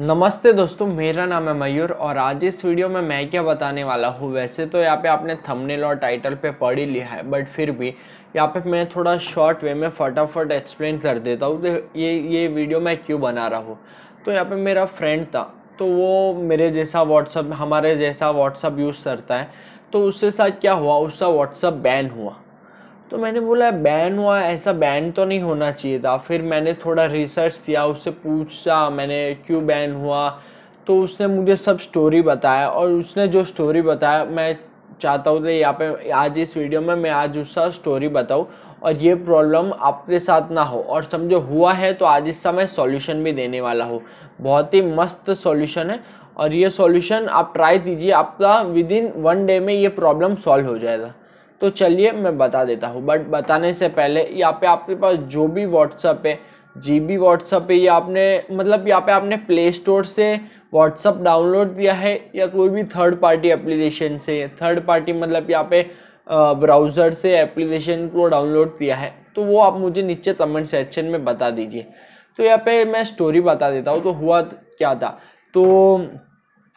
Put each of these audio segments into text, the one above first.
नमस्ते दोस्तों मेरा नाम है मयूर और आज इस वीडियो में मैं क्या बताने वाला हूँ वैसे तो यहाँ पे आपने थंबनेल और टाइटल पे पढ़ ही लिया है बट फिर भी यहाँ पे मैं थोड़ा शॉर्ट वे में फटाफट एक्सप्लेन कर देता हूँ ये ये वीडियो मैं क्यों बना रहा हूँ तो यहाँ पे मेरा फ्रेंड था तो वो मेरे जैसा व्हाट्सअप हमारे जैसा व्हाट्सअप यूज़ करता है तो उसके साथ क्या हुआ उसका व्हाट्सअप बैन हुआ तो मैंने बोला बैन हुआ ऐसा बैन तो नहीं होना चाहिए था फिर मैंने थोड़ा रिसर्च किया उससे पूछा मैंने क्यों बैन हुआ तो उसने मुझे सब स्टोरी बताया और उसने जो स्टोरी बताया मैं चाहता हूँ तो यहाँ पे आज इस वीडियो में मैं आज उसका स्टोरी बताऊँ और ये प्रॉब्लम आपके साथ ना हो और समझो हुआ है तो आज इसका मैं सॉल्यूशन भी देने वाला हूँ बहुत ही मस्त सॉल्यूशन है और ये सॉल्यूशन आप ट्राई कीजिए आपका विद इन वन डे में ये प्रॉब्लम सॉल्व हो जाएगा तो चलिए मैं बता देता हूँ बट बताने से पहले यहाँ पे आपके पास जो भी व्हाट्सअप है जी बी व्हाट्सअप है या आपने मतलब यहाँ पे आपने प्ले स्टोर से व्हाट्सअप डाउनलोड किया है या कोई भी थर्ड पार्टी एप्लीकेशन से थर्ड पार्टी मतलब यहाँ पे ब्राउज़र से एप्लीकेशन को डाउनलोड किया है तो वो आप मुझे नीचे कमेंट सेक्शन में बता दीजिए तो यहाँ पे मैं स्टोरी बता देता हूँ तो हुआ क्या था तो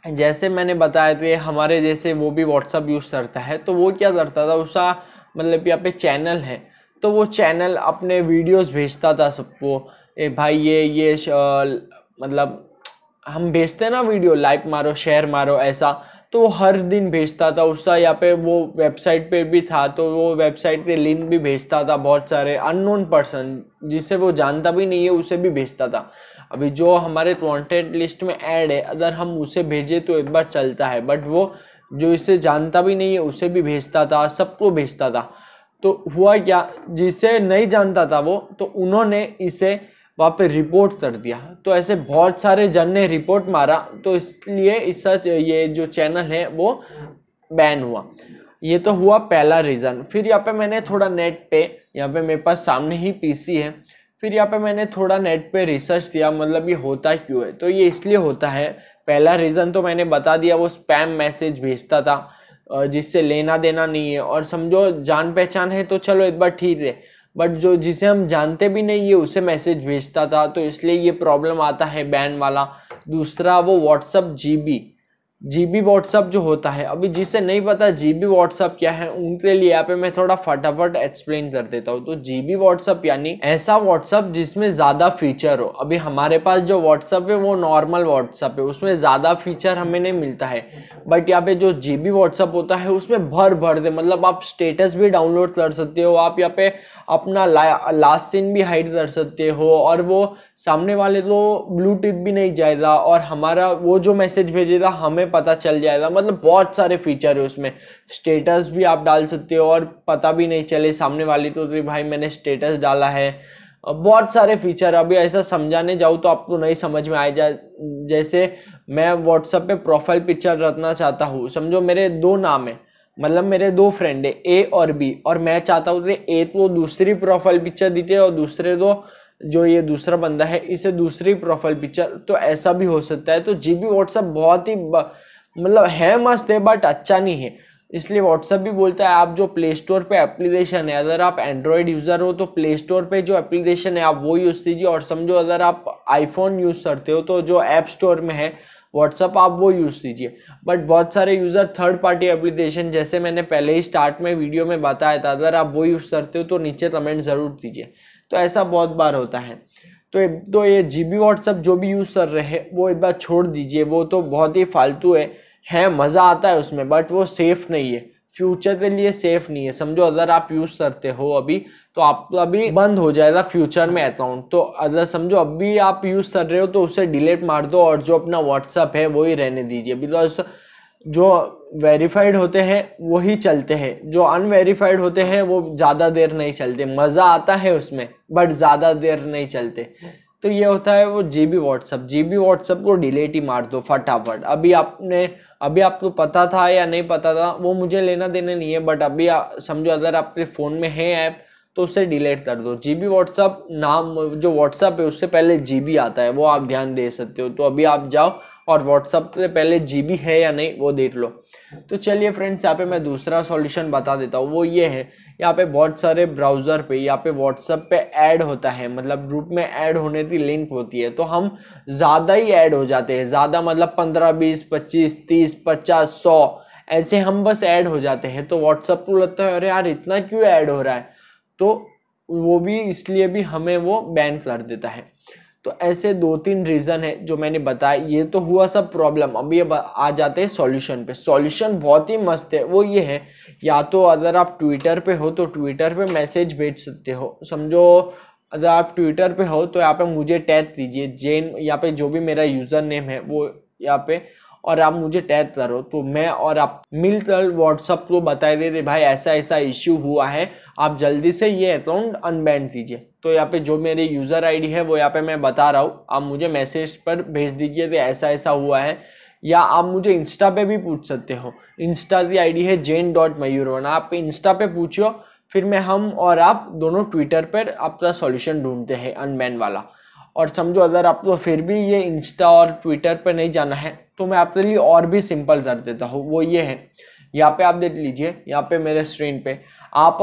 जैसे मैंने बताया तो ये हमारे जैसे वो भी व्हाट्सअप यूज़ करता है तो वो क्या करता था उसका मतलब यहाँ पे चैनल है तो वो चैनल अपने वीडियोस भेजता था सबको ए भाई ये ये मतलब हम भेजते ना वीडियो लाइक मारो शेयर मारो ऐसा तो वो हर दिन भेजता था उसका यहाँ पे वो वेबसाइट पे भी था तो वो वेबसाइट के लिंक भी भेजता था बहुत सारे अननोन पर्सन जिसे वो जानता भी नहीं है उसे भी भेजता था अभी जो हमारे वॉन्टेड लिस्ट में ऐड है अगर हम उसे भेजे तो एक बार चलता है बट वो जो इसे जानता भी नहीं है उसे भी भेजता था सबको भेजता था तो हुआ क्या जिसे नहीं जानता था वो तो उन्होंने इसे वहाँ पे रिपोर्ट कर दिया तो ऐसे बहुत सारे जन ने रिपोर्ट मारा तो इसलिए इस ये जो चैनल है वो बैन हुआ ये तो हुआ पहला रीज़न फिर यहाँ पे मैंने थोड़ा नेट पे यहाँ पे मेरे पास सामने ही पीसी है फिर यहाँ पे मैंने थोड़ा नेट पे रिसर्च दिया मतलब ये होता क्यों है तो ये इसलिए होता है पहला रीज़न तो मैंने बता दिया वो स्पैम मैसेज भेजता था जिससे लेना देना नहीं है और समझो जान पहचान है तो चलो एक बार ठीक है बट जो जिसे हम जानते भी नहीं है उसे मैसेज भेजता था तो इसलिए ये प्रॉब्लम आता है बैन वाला दूसरा वो WhatsApp G G B WhatsApp जो होता है अभी जिसे नहीं पता जी बी व्हाट्सअप क्या है उनके लिए यहाँ पे मैं थोड़ा फटाफट एक्सप्लेन कर देता हूँ तो जी बी व्हाट्सअप यानी ऐसा व्हाट्सअप जिसमें ज्यादा फीचर हो अभी हमारे पास जो व्हाट्सअप है वो नॉर्मल व्हाट्सअप है उसमें ज्यादा फीचर हमें नहीं मिलता है बट यहाँ पे जो जी बी व्हाट्सअप होता है उसमें भर भर दे मतलब आप स्टेटस भी डाउनलोड कर सकते हो आप यहाँ पे अपना लास्ट सीन भी हाइड कर सकते हो और वो सामने वाले तो ब्लूटूथ भी नहीं जाएगा और हमारा वो जो मैसेज भेजेगा हमें पता चल जाएगा मतलब बहुत सारे फीचर है उसमें स्टेटस भी आप डाल सकते हो और पता भी नहीं चले सामने वाली तो भाई मैंने स्टेटस डाला है बहुत सारे फीचर अभी ऐसा समझाने जाऊँ तो आपको नहीं समझ में आए जाए जैसे मैं व्हाट्सअप पे प्रोफाइल पिक्चर रखना चाहता हूँ समझो मेरे दो नाम है मतलब मेरे दो फ्रेंड है ए और बी और मैं चाहता हूँ कि ए तो दूसरी प्रोफाइल पिक्चर दीजिए और दूसरे दो तो जो ये दूसरा बंदा है इसे दूसरी प्रोफाइल पिक्चर तो ऐसा भी हो सकता है तो जी बी व्हाट्सअप बहुत ही मतलब है मस्त है बट अच्छा नहीं है इसलिए व्हाट्सअप भी बोलता है आप जो प्ले स्टोर पर एप्लीकेशन है अगर आप एंड्रॉयड यूज़र हो तो प्ले स्टोर पर जो एप्लीकेशन है आप वो यूज़ कीजिए और समझो अगर आप आईफोन यूज़ करते हो तो जो ऐप स्टोर में है व्हाट्सअप आप वो यूज़ कीजिए बट बहुत सारे यूज़र थर्ड पार्टी एप्लीकेशन जैसे मैंने पहले ही स्टार्ट में वीडियो में बताया था अगर आप वो यूज़ करते हो तो नीचे कमेंट ज़रूर दीजिए तो ऐसा बहुत बार होता है तो तो ये जी बी व्हाट्सअप जो भी यूज़ कर रहे हैं वो एक बार छोड़ दीजिए वो तो बहुत ही फालतू है है मज़ा आता है उसमें बट वो सेफ़ नहीं है फ्यूचर के लिए सेफ नहीं है समझो अगर आप यूज़ करते हो अभी तो आप अभी बंद हो जाएगा फ्यूचर में अकाउंट तो अगर समझो अभी आप यूज़ कर रहे हो तो उसे डिलीट मार दो और जो अपना व्हाट्सअप है वो ही रहने दीजिए बिकॉज जो वेरीफाइड होते हैं वही चलते हैं जो अनवेरीफाइड होते हैं वो ज़्यादा देर नहीं चलते मज़ा आता है उसमें बट ज़्यादा देर नहीं चलते तो ये होता है वो G B WhatsApp G B WhatsApp को डिलेट ही मार दो फटाफट अभी आपने अभी आपको पता था या नहीं पता था वो मुझे लेना देना नहीं है बट अभी समझो अगर आपके फ़ोन में है ऐप तो उसे डिलीट कर दो जी बी व्हाट्सअप नाम जो व्हाट्सअप है उससे पहले जी बी आता है वो आप ध्यान दे सकते हो तो अभी आप जाओ और व्हाट्सअप पे पहले जीबी है या नहीं वो देख लो तो चलिए फ्रेंड्स यहाँ पे मैं दूसरा सॉल्यूशन बता देता हूँ वो ये है यहाँ पे बहुत सारे ब्राउज़र पे यहाँ पे व्हाट्सअप पे ऐड होता है मतलब ग्रुप में ऐड होने की लिंक होती है तो हम ज़्यादा ही ऐड हो जाते हैं ज़्यादा मतलब पंद्रह बीस पच्चीस तीस पचास सौ ऐसे हम बस ऐड हो जाते हैं तो व्हाट्सअप को लगता है अरे यार इतना क्यों ऐड हो रहा है तो वो भी इसलिए भी हमें वो बैन कर देता है तो ऐसे दो तीन रीज़न है जो मैंने बताया ये तो हुआ सब प्रॉब्लम अब ये आ जाते हैं सॉल्यूशन पे सॉल्यूशन बहुत ही मस्त है वो ये है या तो अगर आप ट्विटर पे हो तो ट्विटर पे मैसेज भेज सकते हो समझो अगर आप ट्विटर पे हो तो यहाँ पे मुझे टैग दीजिए जेन यहाँ पे जो भी मेरा यूज़र नेम है वो यहाँ पे और आप मुझे टैग करो तो मैं और आप मिलकर व्हाट्सअप को बता देते भाई ऐसा ऐसा इश्यू हुआ है आप जल्दी से ये अकाउंट अनबैन कीजिए तो यहाँ पे जो मेरे यूज़र आईडी है वो यहाँ पे मैं बता रहा हूँ आप मुझे मैसेज पर भेज दीजिए तो ऐसा ऐसा हुआ है या आप मुझे इंस्टा पे भी पूछ सकते हो इंस्टा की आईडी है जेन डॉट मयूरवन आप इंस्टा पे पूछो फिर मैं हम और आप दोनों ट्विटर पर आपका सॉल्यूशन ढूंढते हैं अनबैन वाला और समझो अगर आपको तो फिर भी ये इंस्टा और ट्विटर पर नहीं जाना है तो मैं आपके लिए और भी सिंपल कर देता हूँ वो ये है यहाँ पे आप देख लीजिए यहाँ पे मेरे स्क्रीन पे आप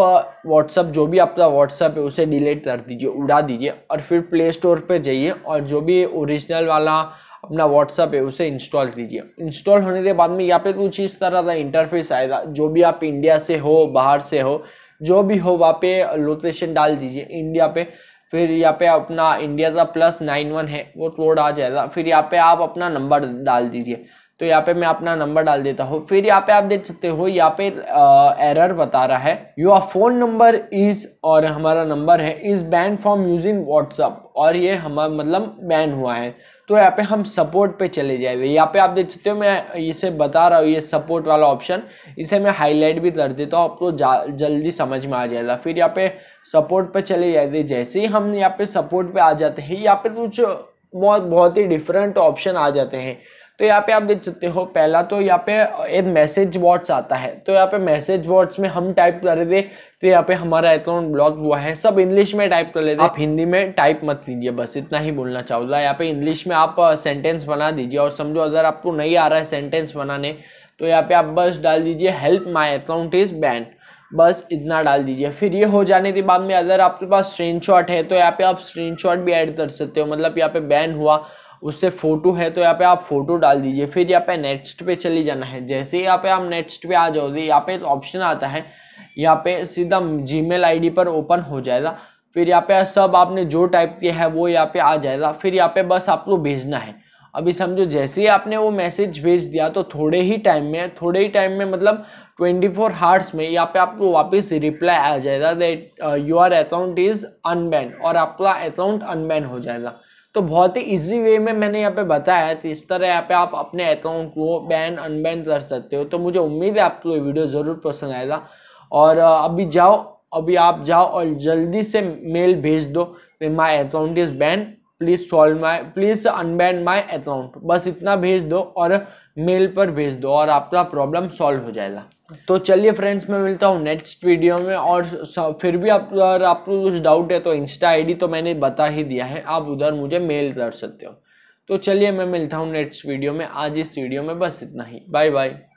व्हाट्सअप जो भी आपका व्हाट्सअप है उसे डिलीट कर दीजिए उड़ा दीजिए और फिर प्ले स्टोर पर जाइए और जो भी ओरिजिनल वाला अपना व्हाट्सअप है उसे इंस्टॉल कीजिए इंस्टॉल होने के बाद में यहाँ पे कुछ इस तरह का इंटरफेस आएगा जो भी आप इंडिया से हो बाहर से हो जो भी हो वहाँ पे लोकेशन डाल दीजिए इंडिया पे फिर यहाँ पे अपना इंडिया का प्लस नाइन वन है वो कोड आ जाएगा फिर यहाँ पे आप अपना नंबर डाल दीजिए तो यहाँ पे मैं अपना नंबर डाल देता हूँ फिर यहाँ पे आप देख सकते हो यहाँ पे एरर बता रहा है आर फोन नंबर इज और हमारा नंबर है is ban from using WhatsApp और ये हमारा मतलब बैन हुआ है तो यहाँ पे हम सपोर्ट पे चले जाएंगे यहाँ पे आप देख सकते हो मैं इसे बता रहा हूँ ये सपोर्ट वाला ऑप्शन इसे मैं हाईलाइट भी कर देता हूँ आपको जल्दी समझ में आ जाएगा फिर यहाँ पे सपोर्ट पे चले जाएंगे जैसे ही हम यहाँ पे सपोर्ट पे आ जाते हैं यहाँ पे कुछ बहुत बहुत ही डिफरेंट ऑप्शन आ जाते हैं तो यहाँ पे आप देख सकते हो पहला तो यहाँ पे एक मैसेज बॉट्स आता है तो यहाँ पे मैसेज बॉट्स में हम टाइप कर रहे थे तो यहाँ पे हमारा अकाउंट ब्लॉक हुआ है सब इंग्लिश में टाइप कर लेते आप हिंदी में टाइप मत लीजिए बस इतना ही बोलना चाहूँगा यहाँ पे इंग्लिश में आप सेंटेंस बना दीजिए और समझो अगर आपको नहीं आ रहा है सेंटेंस बनाने तो यहाँ पे आप बस डाल दीजिए help my account is ban बस इतना डाल दीजिए फिर ये हो जाने के बाद में अगर आपके पास स्क्रीनशॉट है तो यहाँ पे आप स्क्रीनशॉट भी ऐड कर सकते हो मतलब यहाँ पे बैन हुआ उससे फ़ोटो है तो यहाँ पे आप फोटो डाल दीजिए फिर यहाँ पे नेक्स्ट पे चले जाना है जैसे ही यहाँ पे आप नेक्स्ट पे आ जाओगे यहाँ पे ऑप्शन आता है यहाँ पे सीधा जी मेल पर ओपन हो जाएगा फिर यहाँ पे सब आपने जो टाइप किया है वो यहाँ पे आ जाएगा फिर यहाँ पे बस आपको भेजना है अभी समझो जैसे ही आपने वो मैसेज भेज दिया तो थोड़े ही टाइम में थोड़े ही टाइम में मतलब 24 फोर हार्स में यहाँ पे आपको वापस रिप्लाई आ जाएगा that your account is unban और आपका अकाउंट अनबैन हो जाएगा तो बहुत ही इजी वे में मैंने यहाँ पे बताया तो इस तरह यहाँ पे आप अपने अकाउंट को बैन अनबैन कर सकते हो तो मुझे उम्मीद है आपको ये वीडियो ज़रूर पसंद आएगा और अभी जाओ अभी आप जाओ और जल्दी से मेल भेज दो my account is ban please solve my please unban my account बस इतना भेज दो और मेल पर भेज दो और आपका प्रॉब्लम सॉल्व हो जाएगा तो चलिए फ्रेंड्स मैं मिलता हूँ नेक्स्ट वीडियो में और फिर भी आप अगर आपको कुछ डाउट है तो इंस्टा आईडी तो मैंने बता ही दिया है आप उधर मुझे मेल कर सकते हो तो चलिए मैं मिलता हूँ नेक्स्ट वीडियो में आज इस वीडियो में बस इतना ही बाय बाय